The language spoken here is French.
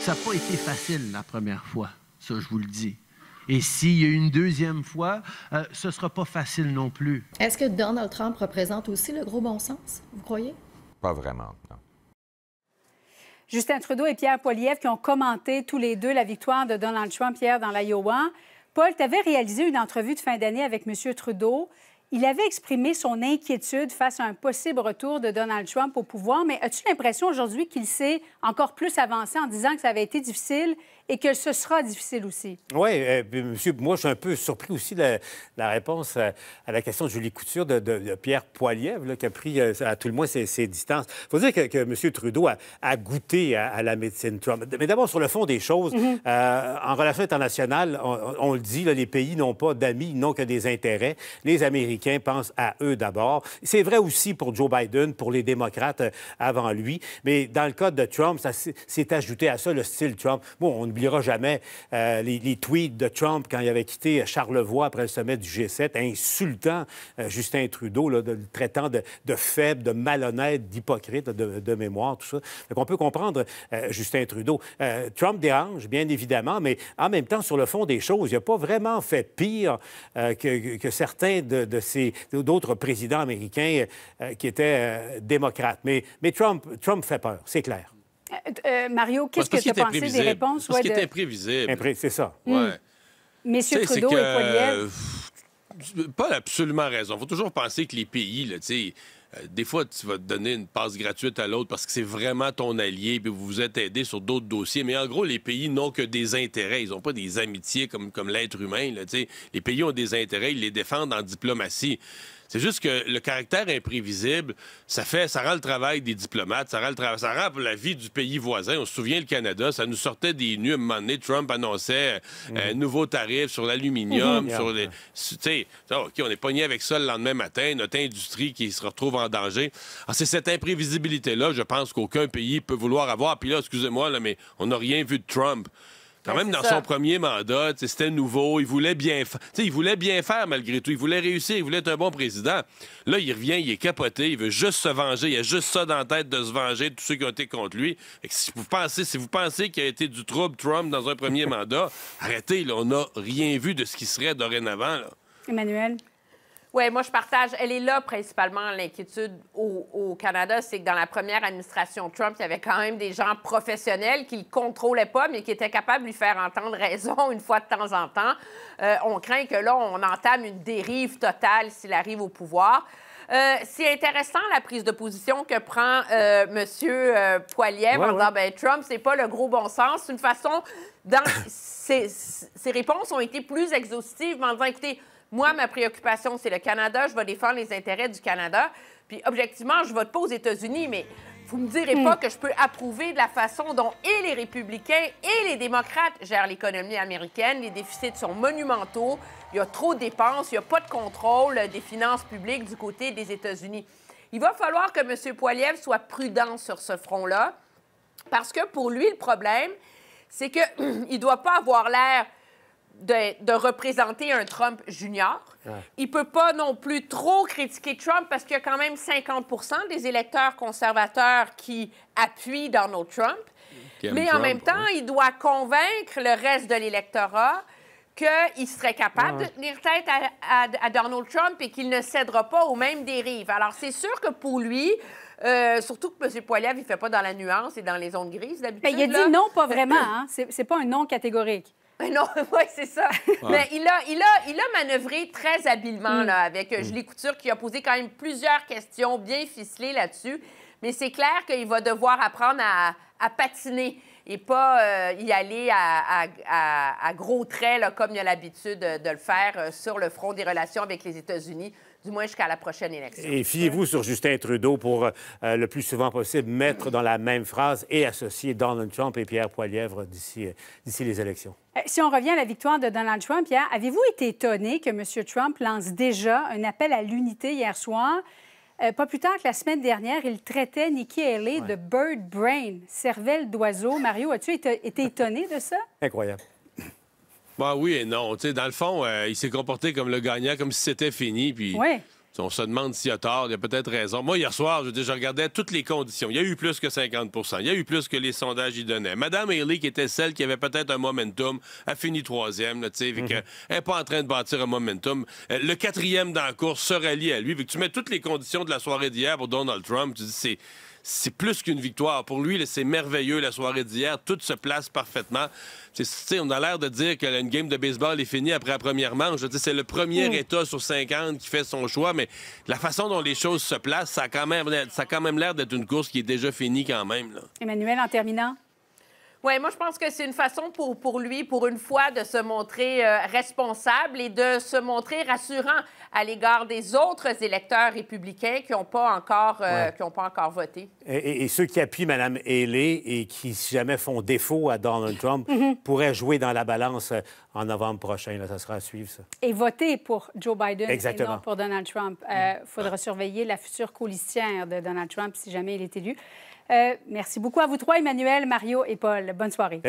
Ça n'a pas été facile la première fois, ça je vous le dis. Et s'il y a une deuxième fois, euh, ce ne sera pas facile non plus. Est-ce que Donald Trump représente aussi le gros bon sens, vous croyez? Pas vraiment, non. Justin Trudeau et Pierre Poilievre qui ont commenté tous les deux la victoire de Donald Trump Pierre dans l'Iowa. Paul, tu avais réalisé une entrevue de fin d'année avec M. Trudeau. Il avait exprimé son inquiétude face à un possible retour de Donald Trump au pouvoir, mais as-tu l'impression aujourd'hui qu'il s'est encore plus avancé en disant que ça avait été difficile et que ce sera difficile aussi. Oui, euh, monsieur, moi, je suis un peu surpris aussi de la, réponse euh, à, la question de Julie Couture de, Pierre Poilievre, qui a pris euh, à tout le moins ses, distances. Il faut dire que, que, M. Trudeau a, goûté à, la médecine Trump. Mais d'abord, sur le fond des choses, mhm. en relation internationale, on, le dit, les pays n'ont pas d'amis, n'ont que des intérêts. Les Américains pensent à eux d'abord. C'est vrai aussi pour Joe Biden, pour les démocrates avant lui. Mais dans le cas de Trump, ça s'est ajouté à ça le style Trump. Bon, on oublie il jamais aura euh, les, les, tweets de Trump quand il avait quitté Charlevoix après le sommet du G7, insultant euh, Justin Trudeau, le traitant de, faible, de malhonnête, d'hypocrite de, mémoire, tout ça. Donc on peut comprendre euh, Justin Trudeau. Trump dérange, bien évidemment, mais en même temps, sur le fond des choses, il n'a pas vraiment fait pire que, certains de, ces d'autres présidents américains qui étaient démocrates. Mais, Trump fait peur, c'est clair. Euh, euh, Mario, qu'est-ce que tu as des réponses? ce qui est imprévisible. C'est ça. Hmm. oui. Trudeau et euh, absolument raison. Il faut toujours penser que les pays, des fois, tu vas te donner une passe gratuite à l'autre parce que c'est vraiment ton allié, puis vous vous êtes aidé sur d'autres dossiers. Mais en gros, les pays n'ont que des intérêts. Ils n'ont pas des amitiés comme, comme l'être humain. les pays ont des intérêts, ils les défendent en diplomatie. C'est juste que le caractère imprévisible, ça fait, ça rend le travail des diplomates, ça rend, le travail, ça la vie du pays voisin. On se souvient, le Canada, ça nous sortait des nues. À un moment donné, Trump annonçait euh, mhm. un nouveau tarif sur l'aluminium, mhm. sur les... Tu sais, OK, on est pogné avec ça le lendemain matin, notre industrie qui se retrouve en danger. Ah, c'est cette imprévisibilité-là, je pense qu'aucun pays peut vouloir avoir. Puis là, excusez-moi, là, mais on n'a rien vu de Trump. Quand même, ben, dans son premier mandat, c'était nouveau. Il voulait bien faire. Il voulait bien faire malgré tout. Il voulait réussir. Il voulait être un bon président. Là, il revient, il est capoté. Il veut juste se venger. Il a juste ça dans la tête de se venger de tous ceux qui ont été contre lui. Et si vous pensez, si vous pensez qu'il a été du trouble, Trump, dans un premier mandat, arrêtez. on n'a rien vu de ce qui serait dorénavant. Emmanuel? Oui, moi, je partage. Elle est là, principalement, l'inquiétude au, Canada. C'est que dans la première administration Trump, il y avait quand même des gens professionnels qui ne contrôlaient pas, mais qui étaient capables de lui faire entendre raison une fois de temps en temps. Euh, on craint que là, on entame une dérive totale s'il arrive au pouvoir. Euh, c'est intéressant la prise de position que prend M. Euh, Monsieur euh, en disant "Ben Trump, c'est pas le gros bon sens. une façon. Dans... ses, réponses ont été plus exhaustives en disant écoutez, moi, ma préoccupation, c'est le Canada. Je vais défendre les intérêts du Canada. Puis, objectivement, je vote pas aux États-Unis, mais vous me direz pas hmm. que je peux approuver de la façon dont et les républicains et les démocrates gèrent l'économie américaine. Les déficits sont monumentaux. Il y a trop de dépenses. Il n'y a pas de contrôle des finances publiques du côté des États-Unis. Il va falloir que M. Poiliev soit prudent sur ce front-là, parce que pour lui, le problème, c'est qu'il ne doit pas avoir l'air de, représenter un Trump junior. Il ne peut pas non plus trop critiquer Trump parce qu'il y a quand même 50 des électeurs conservateurs qui appuient Donald Trump. Mais en même temps, il doit convaincre le reste de l'électorat qu'il serait capable de tenir tête à, Donald Trump et qu'il ne cédera pas aux mêmes dérives. Alors, c'est sûr que pour lui, euh, surtout que M. Poiliev, il ne fait pas dans la nuance et dans les zones grises d'habitude. il a dit non, pas vraiment. Hein. Ce C'est pas un non catégorique. Ben non, oui, c'est ça. Mais il a, il, a, il a manœuvré très habilement mm. là, avec euh, je Julie mm. Couture qui a posé quand même plusieurs questions bien ficelées là-dessus. Mais c'est clair qu'il va devoir apprendre à, à patiner et pas euh, y aller à, gros traits, comme il y a l'habitude de le faire euh, sur le front des relations avec les États-Unis, du moins jusqu'à la prochaine élection. Et fiez-vous sur Justin Trudeau pour euh, le plus souvent possible mettre dans la même phrase et associer Donald Trump et Pierre Poilièvre d'ici les élections. Si on revient à la victoire de Donald Trump, Pierre, avez-vous été étonné que M. Trump lance déjà un appel à l'unité hier soir? Euh, pas plus tard que la semaine dernière, il traitait Nikki Haley de bird brain, cervelle d'oiseau. Mario, as-tu été, étonné de ça? Incroyable. Bah oui et non. sais, dans le fond, euh, il s'est comporté comme le gagnant, comme si c'était fini. Puis... On se demande s'il a tort, il a peut-être raison. Moi, hier soir, je, regardais toutes les conditions. Il y a eu plus que 50 Il y a eu plus que les sondages y donnaient. Madame Haley, qui était celle qui avait peut-être un momentum, a fini troisième. Tu sais, n'est mhm. pas en train de bâtir un momentum. Euh, le quatrième dans la course serait à lui. vu que tu mets toutes les conditions de la soirée d'hier pour Donald Trump. Tu dis, c'est c'est plus qu'une victoire. Pour lui, c'est merveilleux la soirée d'hier. Tout se place parfaitement. on a l'air de dire que game de baseball est finie après la première manche. C'est le premier mm. État sur 50 qui fait son choix, mais la façon dont les choses se placent, ça a quand même, l'air d'être une course qui est déjà finie quand même. Emmanuel, en terminant. Oui, moi, je pense que c'est une façon pour, pour lui, pour une fois, de se montrer euh, responsable et de se montrer rassurant à l'égard des autres électeurs républicains qui n'ont pas, encore, euh, qui pas encore voté. Et, ceux qui appuient Mme Haley et qui, si jamais font défaut à Donald Trump, mhm. pourraient jouer dans la balance euh, en novembre prochain. ça sera à suivre, ça. Et voter pour Joe Biden et non pour Donald Trump. Il mm. faudra surveiller la future coalition de Donald Trump si jamais il est élu. Euh, merci beaucoup à vous trois, Emmanuel, Mario et Paul. Bonne soirée.